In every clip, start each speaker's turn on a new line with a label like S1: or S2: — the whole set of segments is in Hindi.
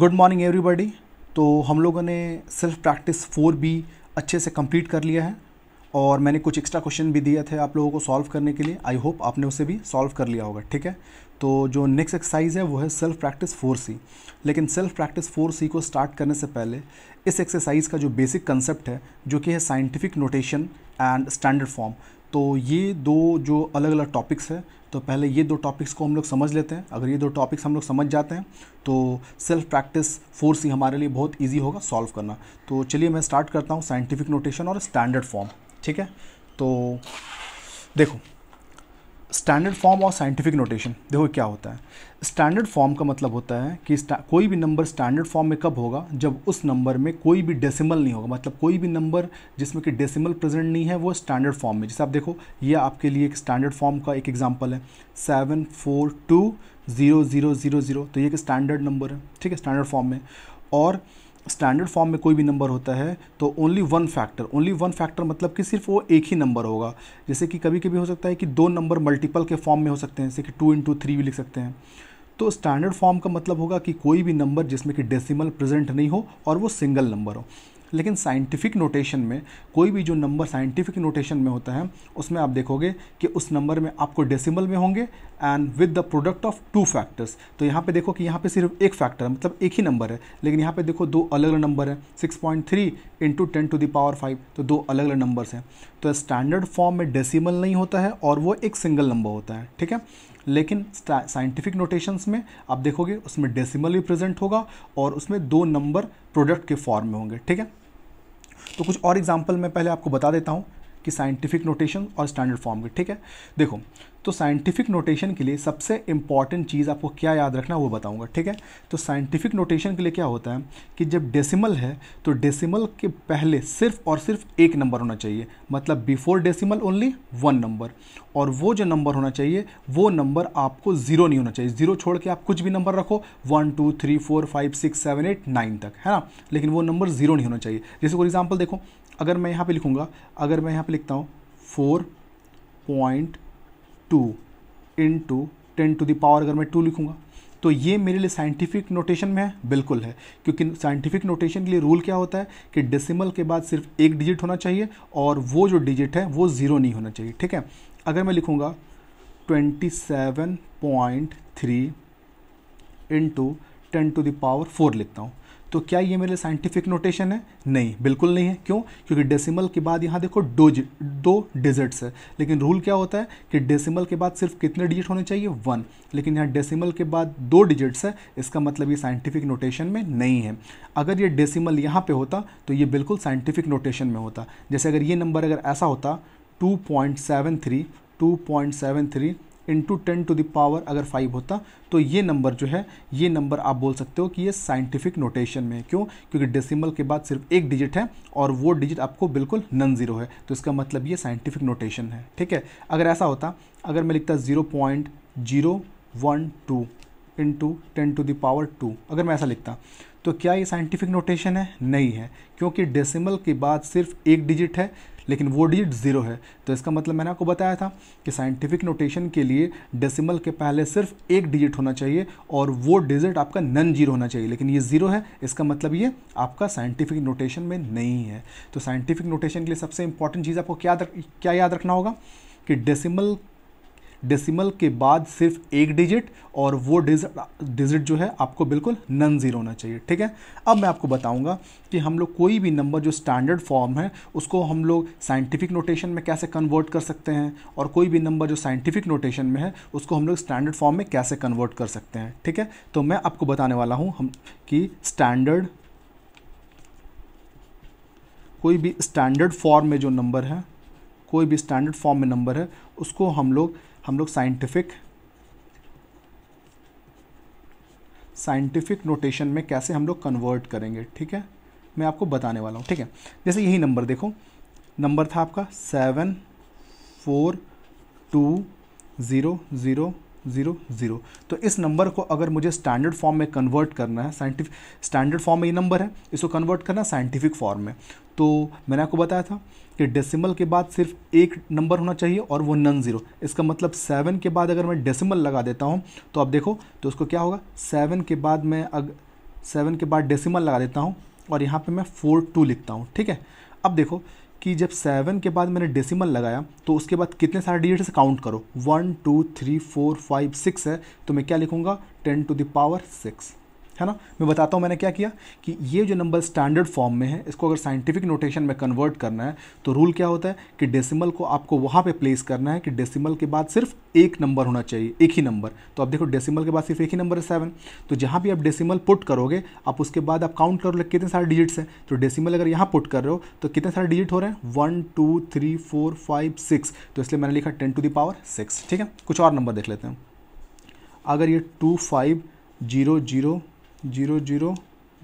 S1: गुड मॉर्निंग एवरीबॉडी तो हम लोगों ने सेल्फ प्रैक्टिस फोर बी अच्छे से कंप्लीट कर लिया है और मैंने कुछ एक्स्ट्रा क्वेश्चन भी दिए थे आप लोगों को सॉल्व करने के लिए आई होप आपने उसे भी सॉल्व कर लिया होगा ठीक है तो जो नेक्स्ट एक्सरसाइज है वो है सेल्फ प्रैक्टिस फोर सी लेकिन सेल्फ प्रैक्टिस फोर सी को स्टार्ट करने से पहले इस एक्सरसाइज का जो बेसिक कंसेप्ट है जो कि है scientific notation and standard form तो ये दो जो अलग अलग टॉपिक्स हैं तो पहले ये दो टॉपिक्स को हम लोग समझ लेते हैं अगर ये दो टॉपिक्स हम लोग समझ जाते हैं तो सेल्फ प्रैक्टिस फोर्स ही हमारे लिए बहुत ईजी होगा सॉल्व करना तो चलिए मैं स्टार्ट करता हूँ साइंटिफिक नोटेशन और स्टैंडर्ड फॉर्म ठीक है तो देखो स्टैंडर्ड फॉर्म और साइंटिफिक नोटेशन देखो क्या होता है स्टैंडर्ड फॉर्म का मतलब होता है कि कोई भी नंबर स्टैंडर्ड फॉर्म में कब होगा जब उस नंबर में कोई भी डेसिमल नहीं होगा मतलब कोई भी नंबर जिसमें कि डेसिमल प्रेजेंट नहीं है वो स्टैंडर्ड फॉर्म में जैसे आप देखो ये आपके लिए एक स्टैंडर्ड फॉर्म का एक एग्जाम्पल है seven four two zero zero zero zero तो ये एक स्टैंडर्ड नंबर है ठीक है स्टैंडर्ड फॉर्म में और स्टैंडर्ड फॉर्म में कोई भी नंबर होता है तो only one factor only one factor मतलब कि सिर्फ वो एक ही नंबर होगा जैसे कि कभी कभी हो सकता है कि दो नंबर मल्टीपल के फॉर्म में हो सकते हैं जैसे कि टू इंटू थ्री भी लिख सकते हैं तो स्टैंडर्ड फॉर्म का मतलब होगा कि कोई भी नंबर जिसमें कि डेसिमल प्रेजेंट नहीं हो और वो सिंगल नंबर हो लेकिन साइंटिफिक नोटेशन में कोई भी जो नंबर साइंटिफिक नोटेशन में होता है उसमें आप देखोगे कि उस नंबर में आपको डेसिमल में होंगे and with the product of two factors तो यहाँ पे देखो कि यहाँ पे सिर्फ एक फैक्टर है मतलब एक ही नंबर है लेकिन यहाँ पे देखो दो अलग अलग नंबर है six point three into ten to the power five तो दो अलग अलग नंबर्स हैं तो स्टैंडर्ड फॉर्म में डेसीमल नहीं होता है और वो एक सिंगल नंबर होता है ठीक है लेकिन साइंटिफिक नोटेशंस में आप देखोगे उसमें डेसिमल भी प्रेजेंट होगा और उसमें दो नंबर प्रोडक्ट के फॉर्म में होंगे ठीक है तो कुछ और एग्जाम्पल मैं पहले आपको बता देता हूँ कि साइंटिफिक नोटेशन और स्टैंडर्ड फॉर्म के ठीक है देखो तो साइंटिफिक नोटेशन के लिए सबसे इंपॉर्टेंट चीज़ आपको क्या याद रखना वो बताऊंगा ठीक है तो साइंटिफिक नोटेशन के लिए क्या होता है कि जब डेसिमल है तो डेसिमल के पहले सिर्फ और सिर्फ एक नंबर होना चाहिए मतलब before decimal only one number और वो जो नंबर होना चाहिए वो नंबर आपको ज़ीरो नहीं होना चाहिए ज़ीरो छोड़ के आप कुछ भी नंबर रखो one to three four five six seven eight nine तक है ना लेकिन वो नंबर ज़ीरो नहीं होना चाहिए जैसे फॉर एग्जाम्पल देखो अगर मैं यहाँ पे लिखूँगा अगर मैं यहाँ पे लिखता हूँ four point two into ten to the power अगर मैं टू लिखूँगा तो ये मेरे लिए साइंटिफिक नोटेशन में है बिल्कुल है क्योंकि साइंटिफिक नोटेशन के लिए रूल क्या होता है कि डेसिमल के बाद सिर्फ एक डिजिट होना चाहिए और वो जो डिजिट है वो ज़ीरो नहीं होना चाहिए ठीक है अगर मैं लिखूँगा twenty seven point three into ten to the power four लिखता हूँ तो क्या ये मेरे साइंटिफिक नोटेशन है नहीं बिल्कुल नहीं है क्यों क्योंकि डेसिमल के बाद यहाँ देखो डोज दो डिजिट्स है लेकिन रूल क्या होता है कि डेसिमल के बाद सिर्फ कितने डिजिट होने चाहिए वन लेकिन यहाँ डेसिमल के बाद दो डिजिट्स है इसका मतलब ये साइंटिफिक नोटेशन में नहीं है अगर ये डेसीमल यहाँ पर होता तो ये बिल्कुल साइंटिफिक नोटेशन में होता जैसे अगर ये नंबर अगर ऐसा होता two point seven three two point seven three into ten to the power अगर फाइव होता तो ये नंबर जो है ये नंबर आप बोल सकते हो कि ये साइंटिफिक नोटेशन में है क्यों क्योंकि डेसिमल के बाद सिर्फ एक डिजिट है और वो डिजिट आपको बिल्कुल नन जीरो है तो इसका मतलब ये साइंटिफिक नोटेशन है ठीक है अगर ऐसा होता अगर मैं लिखता zero point zero one two into ten to the power two अगर मैं ऐसा लिखता तो क्या ये साइंटिफिक नोटेशन है नहीं है क्योंकि डेसिमल के बाद सिर्फ एक डिजिट है लेकिन वो डिजिट ज़ीरो है तो इसका मतलब मैंने आपको बताया था कि साइंटिफिक नोटेशन के लिए डेसिमल के पहले सिर्फ एक डिजिट होना चाहिए और वो डिजिट आपका नन जीरो होना चाहिए लेकिन ये ज़ीरो है इसका मतलब ये आपका साइंटिफिक नोटेशन में नहीं है तो साइंटिफिक नोटेशन के लिए सबसे इंपॉर्टेंट चीज़ आपको क्या क्या याद रखना होगा कि डेसिमल डेसिमल के बाद सिर्फ एक डिजिट और वो डिजिट जो है आपको बिल्कुल नन ज़ीरो होना चाहिए ठीक है अब मैं आपको बताऊंगा कि हम लोग कोई भी नंबर जो स्टैंडर्ड फॉर्म है उसको हम लोग साइंटिफिक नोटेशन में कैसे कन्वर्ट कर सकते हैं और कोई भी नंबर जो साइंटिफिक नोटेशन में है उसको हम लोग स्टैंडर्ड फॉर्म में कैसे कन्वर्ट कर सकते हैं ठीक है तो मैं आपको बताने वाला हूँ हम कि स्टैंडर्ड कोई भी स्टैंडर्ड फॉर्म में जो नंबर है कोई भी स्टैंडर्ड फॉर्म में नंबर है उसको हम लोग हम लोग साइंटिफिक साइंटिफिक नोटेशन में कैसे हम लोग कन्वर्ट करेंगे ठीक है मैं आपको बताने वाला हूँ ठीक है जैसे यही नंबर देखो नंबर था आपका seven four two zero zero zero zero तो इस नंबर को अगर मुझे स्टैंडर्ड फॉर्म में कन्वर्ट करना है साइंटिफिक स्टैंडर्ड फॉर्म में ये नंबर है इसको कन्वर्ट करना साइंटिफिक फॉर्म में तो मैंने आपको बताया था कि डेसिमल के बाद सिर्फ एक नंबर होना चाहिए और वो नन ज़ीरो इसका मतलब सेवन के बाद अगर मैं डेसिमल लगा देता हूँ तो आप देखो तो उसको क्या होगा सेवन के बाद मैं अग सेवन के बाद डेसिमल लगा देता हूँ और यहाँ पर मैं फोर टू लिखता हूँ ठीक है अब देखो कि जब सेवन के बाद मैंने डेसिमल लगाया तो उसके बाद कितने सारे डिजिट्स से काउंट करो one to three four five six है तो मैं क्या लिखूँगा ten to the power six है ना मैं बताता हूँ मैंने क्या किया कि ये जो नंबर स्टैंडर्ड फॉर्म में है इसको अगर साइंटिफिक नोटेशन में कन्वर्ट करना है तो रूल क्या होता है कि डेसिमल को आपको वहाँ पे प्लेस करना है कि डेसिमल के बाद सिर्फ एक नंबर होना चाहिए एक ही नंबर तो आप देखो डेसिमल के बाद सिर्फ एक ही नंबर है सेवन तो जहाँ भी आप डेसिमल पुट करोगे आप उसके बाद आप काउंट करोगे कितने सारे डिजिट्स हैं तो डेसिमल अगर यहाँ पुट कर रहे हो तो कितने सारे डिजिट हो रहे हैं one to three four five six तो इसलिए मैंने लिखा ten to the power six ठीक है कुछ और नंबर देख लेते हैं अगर ये two five zero zero zero zero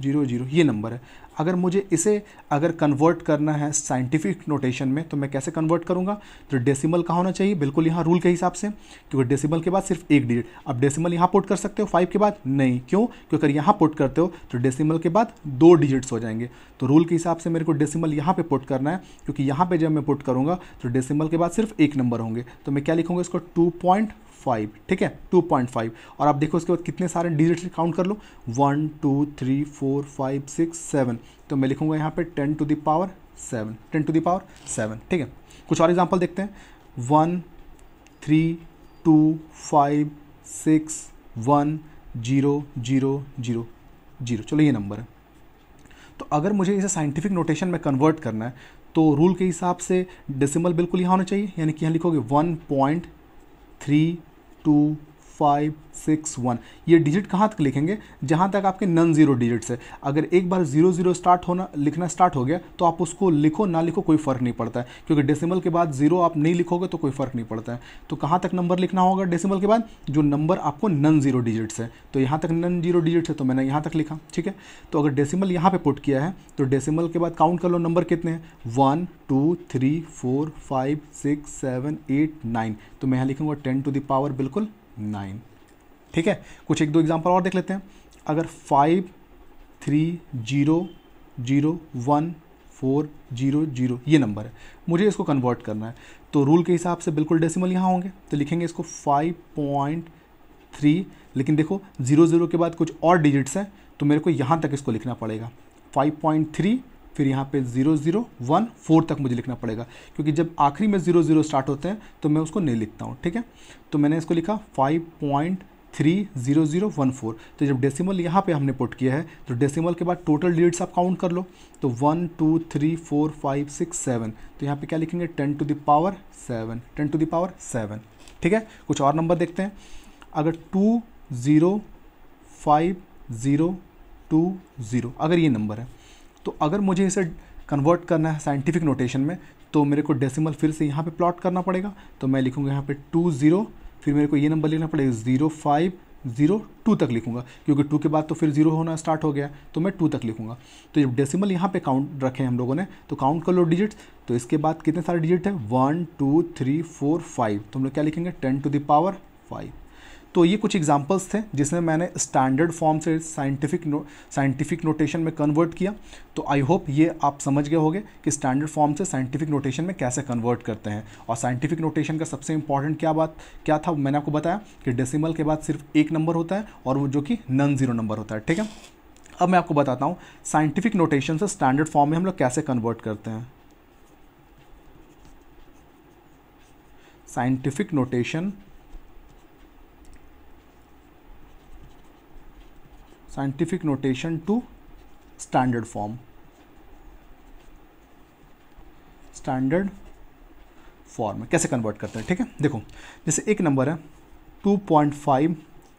S1: zero zero ये नंबर है अगर मुझे इसे अगर कन्वर्ट करना है साइंटिफिक नोटेशन में तो मैं कैसे कन्वर्ट करूँगा तो डेसिमल कहाँ होना चाहिए बिल्कुल यहाँ रूल के हिसाब से क्योंकि डेसिमल के बाद सिर्फ एक डिजिट अब डेसिमल यहाँ पुट कर सकते हो फाइव के बाद नहीं क्यों क्योंकि अगर यहाँ पुट करते हो तो डेसिमल के बाद दो डिजिट्स हो जाएंगे तो रूल के हिसाब से मेरे को डेसिमल यहाँ पर पुट करना है क्योंकि यहाँ पर जब मैं पुट करूँगा तो डेसिमल के बाद सिर्फ एक नंबर होंगे तो मैं क्या लिखूँगा इसको टू पॉइंट फाइव ठीक है टू पॉइंट फाइव और आप देखो उसके बाद कितने सारे डिजिट से काउंट कर लो one to three four five six seven तो मैं लिखूंगा यहाँ पे ten to the power seven ten to the power seven ठीक है कुछ और एग्जाम्पल देखते हैं one three two five six one zero zero zero zero चलो ये नंबर है तो अगर मुझे इसे साइंटिफिक नोटेशन में कन्वर्ट करना है तो रूल के हिसाब से डेसिमल बिल्कुल यहाँ होना चाहिए यानी कि यहाँ लिखोगे one point three two five six one ये डिजिट कहाँ तक लिखेंगे जहाँ तक आपके नन जीरो डिजिट्स है अगर एक बार जीरो जीरो स्टार्ट होना लिखना स्टार्ट हो गया तो आप उसको लिखो ना लिखो कोई फ़र्क नहीं पड़ता है क्योंकि डेसिमल के बाद जीरो आप नहीं लिखोगे तो कोई फ़र्क नहीं पड़ता है तो कहाँ तक नंबर लिखना होगा डेसिमल के बाद जो नंबर आपको नन जीरो डिजिट्स है तो यहाँ तक नन जीरो डिजिट्स है तो मैंने यहाँ तक लिखा ठीक है तो अगर डेसिमल यहाँ पर पुट किया है तो डेसिमल के बाद काउंट कर लो नंबर कितने हैं one to three four five six seven eight nine तो मैं यहाँ लिखूंगा टेन टू दावर बिल्कुल नाइन ठीक है कुछ एक दो एग्जाम्पल और देख लेते हैं अगर five three zero zero one four zero zero ये नंबर है मुझे इसको कन्वर्ट करना है तो रूल के हिसाब से बिल्कुल डेसिमल यहाँ होंगे तो लिखेंगे इसको फाइव पॉइंट थ्री लेकिन देखो जीरो जीरो के बाद कुछ और डिजिट्स हैं तो मेरे को यहाँ तक इसको लिखना पड़ेगा फाइव पॉइंट थ्री फिर यहाँ पे ज़ीरो ज़ीरो वन फोर तक मुझे लिखना पड़ेगा क्योंकि जब आखिरी में ज़ीरो ज़ीरो स्टार्ट होते हैं तो मैं उसको नहीं लिखता हूँ ठीक है तो मैंने इसको लिखा five point three zero zero one four तो जब डेसिमल यहाँ पे हमने पुट किया है तो डेसिमल के बाद टोटल डिजिट्स आप काउंट कर लो तो one two three four five six seven तो यहाँ पे क्या लिखेंगे ten to the power seven ten to the power seven ठीक है कुछ और नंबर देखते हैं अगर two zero five zero two zero अगर ये नंबर है तो अगर मुझे इसे कन्वर्ट करना है साइंटिफिक नोटेशन में तो मेरे को डेसिमल फिर से यहाँ पे प्लॉट करना पड़ेगा तो मैं लिखूँगा यहाँ पे टू ज़ीरो फिर मेरे को ये नंबर लिखना पड़ेगा ज़ीरो फाइव ज़ीरो टू तक लिखूँगा क्योंकि टू के बाद तो फिर ज़ीरो होना स्टार्ट हो गया तो मैं टू तक लिखूँगा तो जब डेसिमल यहाँ पे काउंट रखे हम लोगों ने तो काउंट कर लो डिजिट्स तो इसके बाद कितने सारे डिजिट है one to three four five तो हम लोग क्या लिखेंगे ten to the power five तो ये कुछ एग्जाम्पल्स थे जिसमें मैंने स्टैंडर्ड फॉर्म से साइंटिफिक साइंटिफिक नोटेशन में कन्वर्ट किया तो आई होप ये आप समझ गए होंगे कि स्टैंडर्ड फॉर्म से साइंटिफिक नोटेशन में कैसे कन्वर्ट करते हैं और साइंटिफिक नोटेशन का सबसे इंपॉर्टेंट क्या बात क्या था मैंने आपको बताया कि डेसिमल के बाद सिर्फ एक नंबर होता है और वो जो कि नन जीरो नंबर होता है ठीक है अब मैं आपको बताता हूँ साइंटिफिक नोटेशन से स्टैंडर्ड फॉर्म में हम लोग कैसे कन्वर्ट करते हैं scientific notation scientific notation to standard form standard form कैसे कन्वर्ट करते हैं ठीक है देखो जैसे एक नंबर है 2.5 point five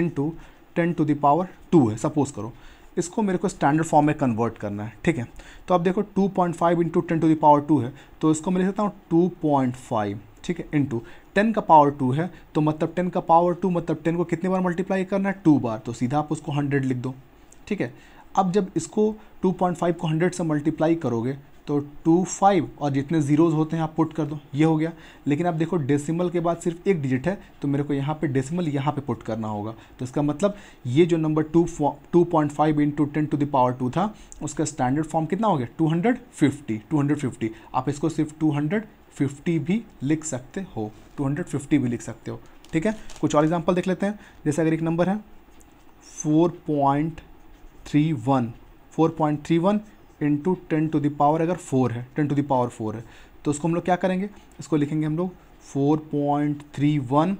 S1: into ten to the power two है सपोज करो इसको मेरे को स्टैंडर्ड फॉर्म में कन्वर्ट करना है ठीक है तो आप देखो 2.5 point five into ten to the power two है तो इसको मैं लिख सकता हूँ टू पॉइंट फाइव ठीक है इन टू टेन का पावर टू है तो मतलब टेन का पावर टू मतलब टेन को कितने बार मल्टीप्लाई करना है टू बार तो सीधा आप उसको हंड्रेड लिख दो ठीक है अब जब इसको टू पॉइंट फाइव को हंड्रेड से मल्टीप्लाई करोगे तो टू फाइव और जितने ज़ीरोज़ होते हैं आप पुट कर दो ये हो गया लेकिन आप देखो डेसिमल के बाद सिर्फ एक डिजिट है तो मेरे को यहाँ पे डेसिमल यहाँ पे पुट करना होगा तो इसका मतलब ये जो number two two point five into ten to the power two था उसका स्टैंडर्ड फॉर्म कितना हो गया two hundred fifty two hundred fifty आप इसको सिर्फ टू हंड्रेड फिफ्टी भी लिख सकते हो टू हंड्रेड फिफ्टी भी लिख सकते हो ठीक है कुछ और एग्जाम्पल देख लेते हैं जैसे अगर एक नंबर है four point three one four point three one into ten to the power अगर फोर है टेन टू दावर फोर है तो उसको हम लोग क्या करेंगे इसको लिखेंगे हम लोग four point three one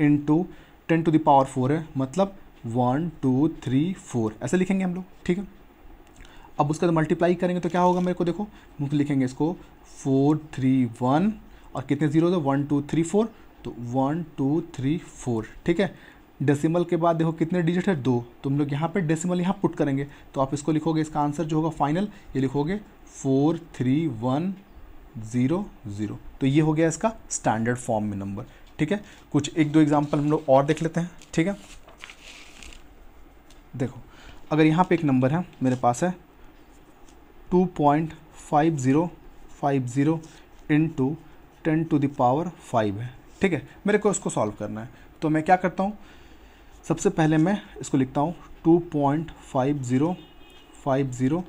S1: into ten to the power four है मतलब वन टू थ्री फोर ऐसे लिखेंगे हम लोग ठीक है अब उसका मल्टीप्लाई करेंगे तो क्या होगा मेरे को देखो लिखेंगे इसको फोर थ्री वन और कितने जीरो है one to three four one one two three फोर ठीक है डेसिमल के बाद देखो कितने डिजिट है दो तुम तो लोग यहाँ पे डेसिमल यहाँ पुट करेंगे तो आप इसको लिखोगे इसका आंसर जो होगा फाइनल ये लिखोगे four three one zero zero तो ये हो गया इसका स्टैंडर्ड फॉर्म में नंबर ठीक है कुछ एक दो एग्जाम्पल हम लोग और देख लेते हैं ठीक है देखो अगर यहाँ पे एक नंबर है मेरे पास है two point five zero five zero into ten to the power five है ठीक है मेरे को इसको सॉल्व करना है तो मैं क्या करता हूँ सबसे पहले मैं इसको लिखता हूँ two point five zero five zero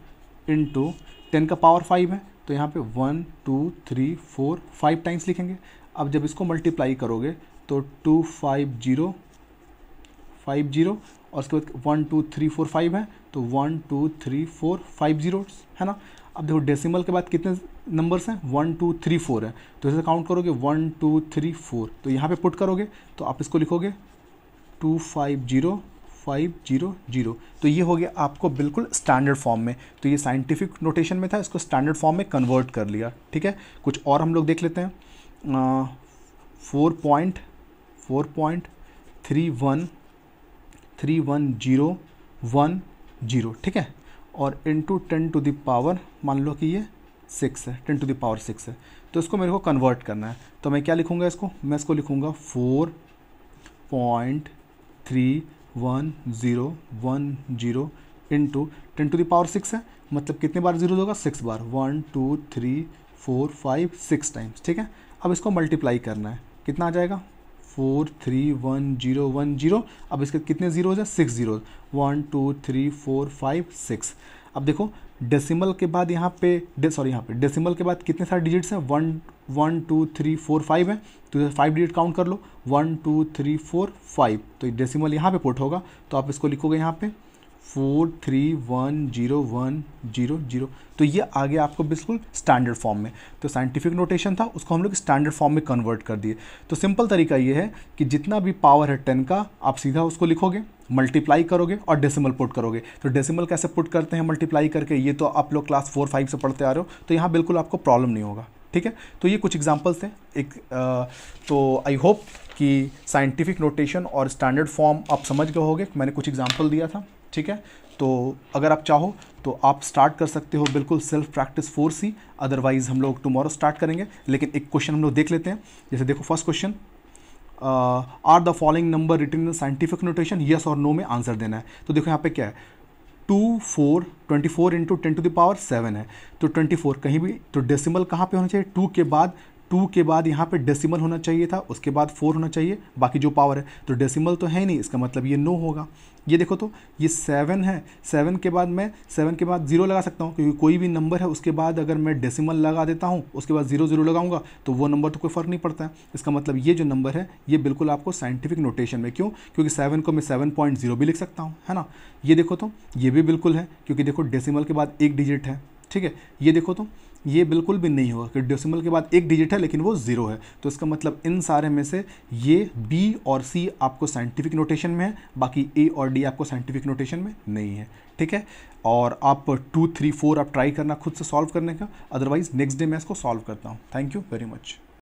S1: into ten का पावर फाइव है तो यहाँ पे one to three four five times लिखेंगे अब जब इसको मल्टीप्लाई करोगे तो two five zero five zero और उसके बाद one to three four five है तो one two three four five zero है ना अब देखो डेसिमल के बाद कितने नंबर्स हैं वन टू थ्री फोर है तो इसे काउंट करोगे वन टू थ्री फोर तो यहाँ पे पुट करोगे तो आप इसको लिखोगे two five zero five zero zero तो ये हो गया आपको बिल्कुल स्टैंडर्ड फॉर्म में तो ये साइंटिफिक नोटेशन में था इसको स्टैंडर्ड फॉर्म में कन्वर्ट कर लिया ठीक है कुछ और हम लोग देख लेते हैं four point four point three one three one zero one zero ठीक है और into ten to the power मान लो कि ये सिक्स है ten to the power six है तो इसको मेरे को कन्वर्ट करना है तो मैं क्या लिखूँगा इसको मैं इसको लिखूँगा four point three one zero one zero into ten to the power six है मतलब कितने बार जीरो होगा सिक्स बार one to three four five six times ठीक है अब इसको मल्टीप्लाई करना है कितना आ जाएगा four three one zero one zero अब इसके कितने जीरोज हैं six zero one to three four five six अब देखो डेसिमल के बाद यहाँ पे सॉरी यहाँ पे डेसिमल के बाद कितने सारे डिजिट्स हैं one one to three four five है तो फाइव डिजिट काउंट कर लो one to three four five तो डेसिमल यहाँ पे पुट होगा तो आप इसको लिखोगे यहाँ पे four three one zero one zero zero तो ये आ गया आपको बिल्कुल स्टैंडर्ड फॉर्म में तो साइंटिफिक नोटेशन था उसको हम लोग स्टैंडर्ड फॉर्म में कन्वर्ट कर दिए तो सिंपल तरीका ये है कि जितना भी पावर है टेन का आप सीधा उसको लिखोगे मल्टीप्लाई करोगे और डेसिमल पुट करोगे तो डेसिमल कैसे पुट करते हैं मल्टीप्लाई करके ये तो आप लोग क्लास फोर फाइव से पढ़ते आ रहे हो तो यहाँ बिल्कुल आपको प्रॉब्लम नहीं होगा ठीक है तो ये कुछ एग्जाम्पल्स थे एक आ, तो आई होप कि साइंटिफिक नोटेशन और स्टैंडर्ड फॉर्म आप समझ गए होगे मैंने कुछ एग्जाम्पल दिया था ठीक है तो अगर आप चाहो तो आप स्टार्ट कर सकते हो बिल्कुल self practice four C otherwise हम लोग टुमारो स्टार्ट करेंगे लेकिन एक क्वेश्चन हम लोग देख लेते हैं जैसे देखो first question are the following number written in scientific notation yes और नो में आंसर देना है तो देखो यहाँ पे क्या है two four twenty four into ten to the power seven है तो ट्वेंटी फोर कहीं भी तो डेसिमल कहाँ पे होना चाहिए टू के बाद टू के बाद यहाँ पे डेसिमल होना चाहिए था उसके बाद फोर होना चाहिए बाकी जो पावर है तो डेसिमल तो है नहीं इसका मतलब ये नो होगा ये देखो तो ये सेवन है सेवन के बाद मैं सेवन के बाद ज़ीरो लगा सकता हूँ क्योंकि कोई भी नंबर है उसके बाद अगर मैं डेसिमल लगा देता हूँ उसके बाद ज़ीरो ज़ीरो लगाऊंगा तो वो नंबर तो कोई फ़र्क नहीं पड़ता है इसका मतलब ये जो नंबर है ये बिल्कुल आपको साइंटिफिक नोटेशन में क्यों क्योंकि सेवन को मैं सेवन पॉइंट ज़ीरो भी लिख सकता हूँ है ना ये देखो तो ये भी बिल्कुल है क्योंकि देखो डेसिमल के बाद एक डिजिट है ठीक है ये देखो तो ये बिल्कुल भी नहीं होगा कि डेसिमल के बाद एक डिजिट है लेकिन वो ज़ीरो है तो इसका मतलब इन सारे में से ये बी और सी आपको साइंटिफिक नोटेशन में है बाकी ए और डी आपको साइंटिफिक नोटेशन में नहीं है ठीक है और आप टू थ्री फोर आप ट्राई करना खुद से सॉल्व करने का अदरवाइज़ नेक्स्ट डे मैं इसको सॉल्व करता हूँ थैंक यू वेरी मच